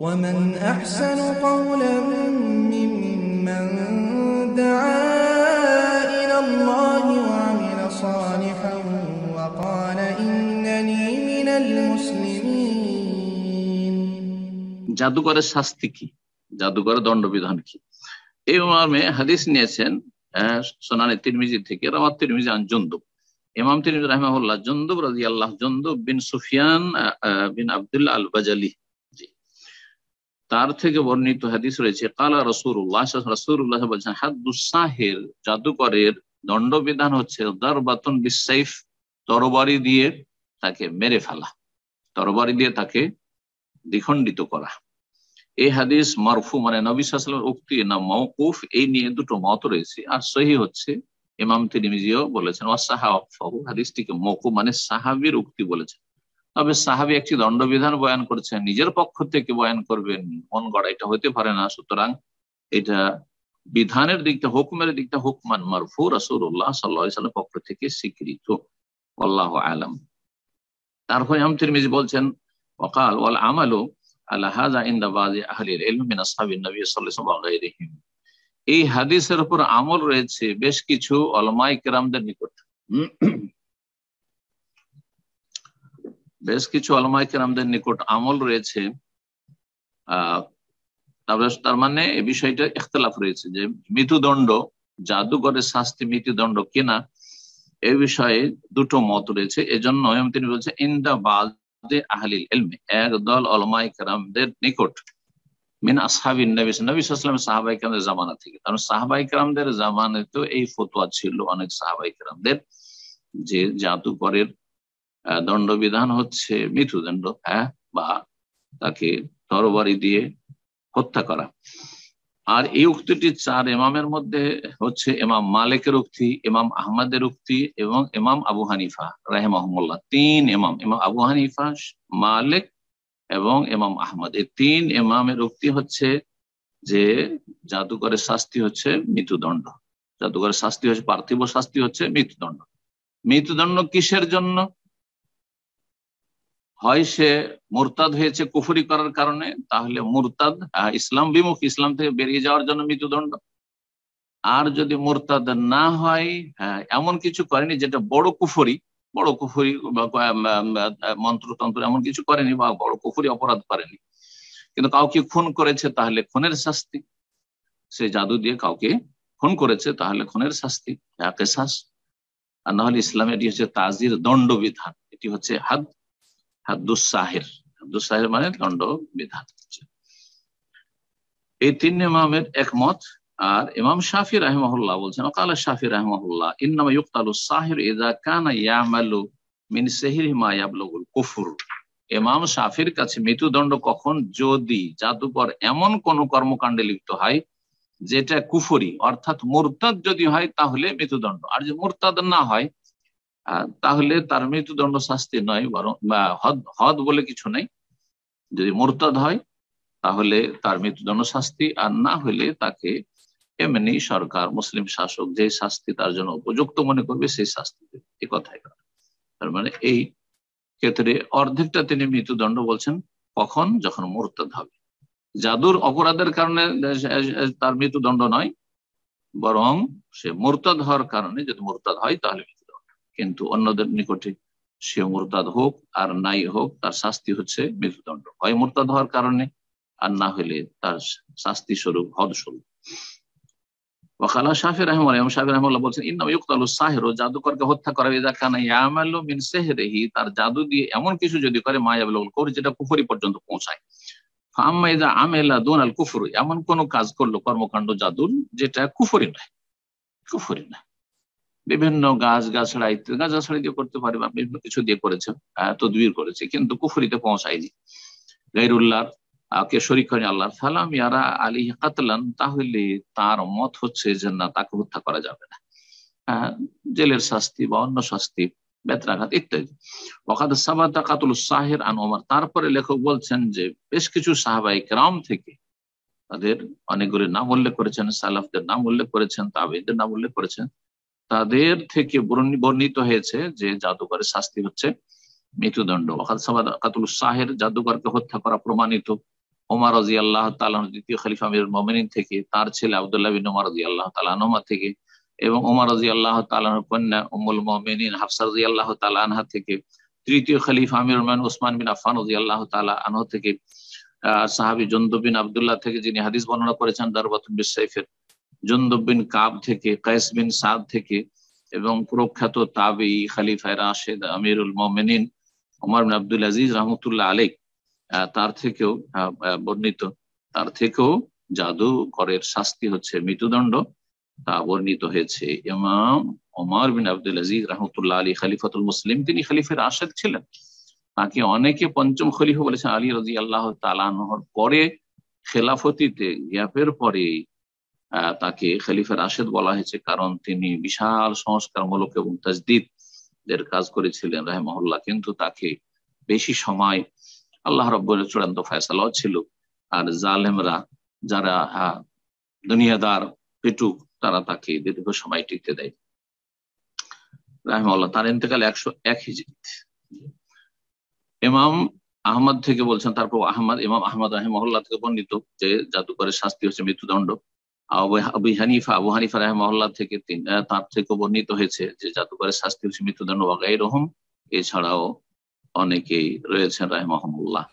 জাদুঘরের জাদুকরের শাস্তি কি জাদুঘরের দণ্ডবিধান কি এই মর্মে হাদিস নিয়েছেন সোনানি তিরমিজি থেকে রামাত তিরমিজি আন ইমাম তিরমিজি রাহিমাহুল্লাহ জন্দুব রাজি আল্লাহ জন্দুব বিন সুফিয়ান বিন আবদুল্লাহ আল বাজালি তার থেকে বর্ণিত হাদিস রয়েছে কালা রসুল্লাহ রসুল্লাহ বলছেন হাদুসাহের জাদুকরের দণ্ডবিধান হচ্ছে দর বাতন বিশ্বাইফ তরবারি দিয়ে তাকে মেরে ফেলা তরবারি দিয়ে তাকে দ্বিখণ্ডিত করা এই হাদিস মারফু মানে নবী সাল্লামের উক্তি না মৌকুফ এই নিয়ে দুটো মত রয়েছে আর সহি হচ্ছে ইমাম তিরিমিজিও বলেছেন ওয়াসাহা হাদিসটিকে মৌকু মানে সাহাবির উক্তি বলেছেন তবে সাহাবি একটি দণ্ডবিধান বয়ান করছেন নিজের পক্ষ থেকে বয়ান করবেন মন গড়া এটা হতে পারে না সুতরাং এটা বিধানের দিকটা হুকুমের দিকটা হুকমান মারফু রসুল্লাহ সাল্লা পক্ষ থেকে স্বীকৃত আল্লাহ আলম তারপরে আমতির মিজ বলছেন অকাল ওয়াল আমালু আল্লাহাজা ইন্দাবাজি আহলিল ইলমিন আসহাবিন নবী সাল্লাল্লাহু আলাইহি ওয়া এই হাদিসের উপর আমল রয়েছে বেশ কিছু অলমাই কেরামদের নিকট বেশ কিছু আলমাই কেরামদের নিকট আমল রয়েছে তার মানে এই বিষয়টা এখতলাফ রয়েছে যে মৃত্যুদণ্ড জাদুঘরের শাস্তি মৃত্যুদণ্ড কিনা এই বিষয়ে দুটো মত রয়েছে এজন্য তিনি বলছে ইন্দা বাদে আহলিল এলমে একদল অলমাই কেরামদের নিকট মিন আসহাবি নবী নবী সাল্লাম সাহাবাই কেরামদের জামানা থেকে কারণ সাহাবাই কেরামদের জামানে তো এই ফতোয়া ছিল অনেক সাহাবাই কেরামদের যে জাদুঘরের দণ্ডবিধান হচ্ছে মৃত্যুদণ্ড হ্যাঁ বা তাকে তরবারি দিয়ে হত্যা করা আর এই উক্তিটি চার এমামের মধ্যে হচ্ছে এমাম মালিকের উক্তি এমাম আহমদের উক্তি এবং এমাম আবু হানিফা রাহেমাহমুল্লাহ তিন এমাম এমাম আবু হানিফা মালিক এবং এমাম আহমদ এই তিন এমামের উক্তি হচ্ছে যে জাদুকরের শাস্তি হচ্ছে মৃত্যুদণ্ড জাদুকরের শাস্তি হচ্ছে পার্থিব শাস্তি হচ্ছে মৃত্যুদণ্ড মৃত্যুদণ্ড কিসের জন্য হয় সে মোরতাদ হয়েছে কুফরি করার কারণে তাহলে মোরতাদ ইসলাম বিমুখ ইসলাম থেকে বেরিয়ে যাওয়ার জন্য মৃত্যুদণ্ড আর যদি মোরতাদ না হয় হ্যাঁ এমন কিছু করেনি যেটা বড় কুফরি বড় কুফরি মন্ত্রতন্ত্র এমন কিছু করেনি বা বড় কুফরি অপরাধ করেনি কিন্তু কাউকে খুন করেছে তাহলে খুনের শাস্তি সে জাদু দিয়ে কাউকে খুন করেছে তাহলে খুনের শাস্তি শাস হ্যাঁ, আর নাহলে ইসলামে এটি হচ্ছে তাজির দণ্ডবিধান এটি হচ্ছে হাত হাদুসাহের হাদুসাহের মানে দণ্ড বিধান এই তিন ইমামের একমত আর ইমাম শাফি রাহমাহুল্লাহ বলছেন কালা শাফি রাহমাহুল্লাহ ইন্নামা ইউক্তালু সাহির ইদা কানা ইয়ামালু মিন সেহির মা ইয়াবলুগুল কুফর ইমাম শাফির কাছে মৃত্যুদণ্ড কখন যদি জাদুকর এমন কোন কর্মকাণ্ডে লিপ্ত হয় যেটা কুফরি অর্থাৎ মোরতাদ যদি হয় তাহলে মৃত্যুদণ্ড আর যদি মোরতাদ না হয় তাহলে তার মৃত্যুদণ্ড শাস্তি নয় বরং হদ হদ বলে কিছু নেই যদি মোরতাদ হয় তাহলে তার মৃত্যুদণ্ড শাস্তি আর না হলে তাকে এমনি সরকার মুসলিম শাসক যে শাস্তি তার জন্য উপযুক্ত মনে করবে সেই শাস্তি এ কথাই তার মানে এই ক্ষেত্রে অর্ধেকটা তিনি মৃত্যুদণ্ড বলছেন কখন যখন মোরতাদ হবে জাদুর অপরাধের কারণে তার মৃত্যুদণ্ড নয় বরং সে মোরতাদ হওয়ার কারণে যদি মোরতাদ হয় তাহলে কিন্তু অন্যদের নিকটে সে মোরতাদ হোক আর নাই হোক তার শাস্তি হচ্ছে মৃত্যুদণ্ড হয় মোরতাদ হওয়ার কারণে আর না হলে তার শাস্তি স্বরূপ হদ স্বরূপ ওখালা শাহের রহমান ইমাম শাফি রহমাল্লাহ বলছেন ইন্নাম ইউক্তালু সাহের জাদুকরকে হত্যা করা ইজা কানা ইয়ামালু মিন সেহরেহি তার জাদু দিয়ে এমন কিছু যদি করে মায়াবুল করে যেটা কুফরি পর্যন্ত পৌঁছায় ফাম্মা ইজা আমেলা আল কুফুরু এমন কোন কাজ করলো কর্মকাণ্ড জাদুর যেটা কুফরি নয় কুফরি নয় বিভিন্ন গাছ গাছড়া ইত্যাদি গাছ গাছড়া দিয়ে করতে পারে বা বিভিন্ন কিছু দিয়ে করেছে তদবির করেছে কিন্তু কুফরিতে পৌঁছায়নি গাইরুল্লাহ কে শরিক হয়নি আল্লাহ সালাম ইয়ারা আলী কাতলান তাহলে তার মত হচ্ছে যে না তাকে হত্যা করা যাবে না জেলের শাস্তি বা অন্য শাস্তি বেতরাঘাত ইত্যাদি ওখাদ সাবাতা কাতুল সাহের আন ওমার তারপরে লেখক বলছেন যে বেশ কিছু সাহাবাই ক্রাম থেকে তাদের অনেকগুলি নাম উল্লেখ করেছেন সালাফদের নাম উল্লেখ করেছেন তাবেদের নাম উল্লেখ করেছেন তাদের থেকে বর্ণিত হয়েছে যে জাদুঘরের শাস্তি হচ্ছে মৃত্যুদণ্ড কাতুল শাহের জাদুঘরকে হত্যা করা প্রমাণিত ওমার রাজি আল্লাহ তাল দ্বিতীয় খালিফা মির মমিন থেকে তার ছেলে আবদুল্লাহ বিন ওমার রাজি আল্লাহ তালাহমা থেকে এবং ওমার রাজি আল্লাহ তালাহ কন্যা উমুল মমিনিন হাফসা রাজি আল্লাহ তালাহা থেকে তৃতীয় খলিফা আমির রহমান ওসমান বিন আফান রাজি আল্লাহ তালা আনহ থেকে সাহাবি জন্দু বিন আবদুল্লাহ থেকে যিনি হাদিস বর্ণনা করেছেন দারবাতুল সাইফের জন্দব বিন কাব থেকে কয়েস বিন সাদ থেকে এবং প্রখ্যাত তাবি খালিফায় রাশেদ আমিরুল মোমেনিন ওমর আব্দুল আজিজ রহমতুল্লাহ আলেক তার থেকেও বর্ণিত তার থেকেও জাদু করের শাস্তি হচ্ছে মৃত্যুদণ্ড তা বর্ণিত হয়েছে ইমাম ওমর বিন আব্দুল আজিজ রহমতুল্লাহ আলী খালিফাতুল মুসলিম তিনি খালিফের আশেদ ছিলেন তাকে অনেকে পঞ্চম খলিফা বলেছেন আলী রাজি আল্লাহ তালাহর পরে খেলাফতিতে গ্যাপের পরে তাকে খলিফার আশেদ বলা হয়েছে কারণ তিনি বিশাল সংস্কারমূলক এবং তাজদিদ এর কাজ করেছিলেন রাহেমহল্লা কিন্তু তাকে বেশি সময় আল্লাহ রব্বর চূড়ান্ত ফেসলাও ছিল আর জালেমরা যারা দুনিয়াদার পেটুক তারা তাকে দীর্ঘ সময় টিকতে দেয় রাহেমহল্লা তার ইন্তেকাল একশো এক হিজড়িতে ইমাম আহমদ থেকে বলছেন তারপর আহমদ ইমাম আহমদ রাহেমহল্লা থেকে বর্ণিত যে জাদুকরের শাস্তি হচ্ছে মৃত্যুদণ্ড আবু হানিফা আবু হানিফা রাহমাল্লাহ থেকে তার থেকে বর্ণিত হয়েছে যে জাদুঘরের শাস্তি হচ্ছে মৃত্যুদণ্ড বা রহম এছাড়াও অনেকেই রয়েছেন রাহমাহমুল্লাহ